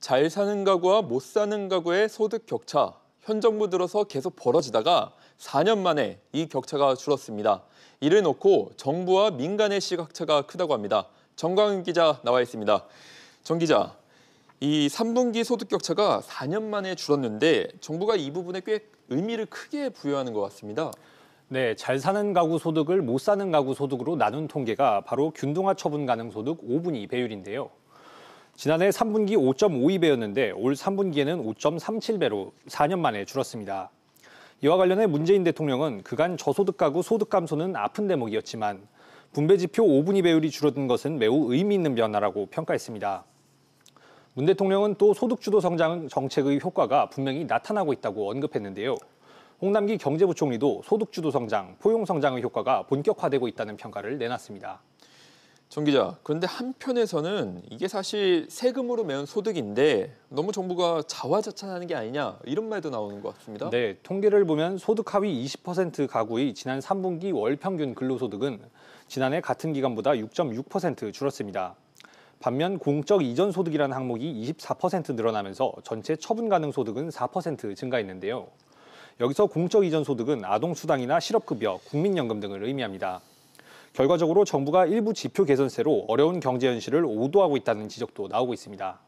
잘 사는 가구와 못 사는 가구의 소득 격차, 현 정부 들어서 계속 벌어지다가 4년 만에 이 격차가 줄었습니다. 이를 놓고 정부와 민간의 시각차가 크다고 합니다. 정광윤 기자 나와 있습니다. 정 기자, 이 3분기 소득 격차가 4년 만에 줄었는데 정부가 이 부분에 꽤 의미를 크게 부여하는 것 같습니다. 네, 잘 사는 가구 소득을 못 사는 가구 소득으로 나눈 통계가 바로 균등화 처분 가능 소득 5분위 배율인데요. 지난해 3분기 5.52배였는데 올 3분기에는 5.37배로 4년 만에 줄었습니다. 이와 관련해 문재인 대통령은 그간 저소득 가구 소득 감소는 아픈 대목이었지만 분배지표 5분위 배율이 줄어든 것은 매우 의미 있는 변화라고 평가했습니다. 문 대통령은 또 소득주도 성장 정책의 효과가 분명히 나타나고 있다고 언급했는데요. 홍남기 경제부총리도 소득주도 성장, 포용성장의 효과가 본격화되고 있다는 평가를 내놨습니다. 정 기자, 그런데 한편에서는 이게 사실 세금으로 매운 소득인데 너무 정부가 자화자찬하는 게 아니냐 이런 말도 나오는 것 같습니다. 네, 통계를 보면 소득 하위 20% 가구의 지난 3분기 월 평균 근로소득은 지난해 같은 기간보다 6.6% 줄었습니다. 반면 공적 이전 소득이라는 항목이 24% 늘어나면서 전체 처분 가능 소득은 4% 증가했는데요. 여기서 공적 이전 소득은 아동 수당이나 실업급여, 국민연금 등을 의미합니다. 결과적으로 정부가 일부 지표 개선세로 어려운 경제 현실을 오도하고 있다는 지적도 나오고 있습니다.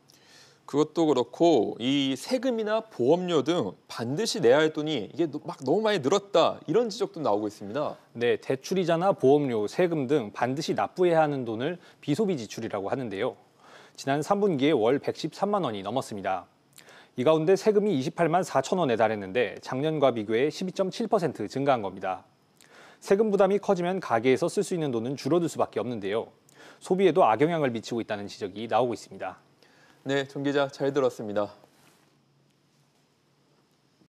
그것도 그렇고 이 세금이나 보험료 등 반드시 내야 할 돈이 이게 막 너무 많이 늘었다 이런 지적도 나오고 있습니다. 네, 대출이자나 보험료, 세금 등 반드시 납부해야 하는 돈을 비소비 지출이라고 하는데요. 지난 3분기에 월 113만 원이 넘었습니다. 이 가운데 세금이 28만 4천 원에 달했는데 작년과 비교해 12.7% 증가한 겁니다. 세금 부담이 커지면 가게에서 쓸 수 있는 돈은 줄어들 수밖에 없는데요. 소비에도 악영향을 미치고 있다는 지적이 나오고 있습니다. 네, 정 기자 잘 들었습니다.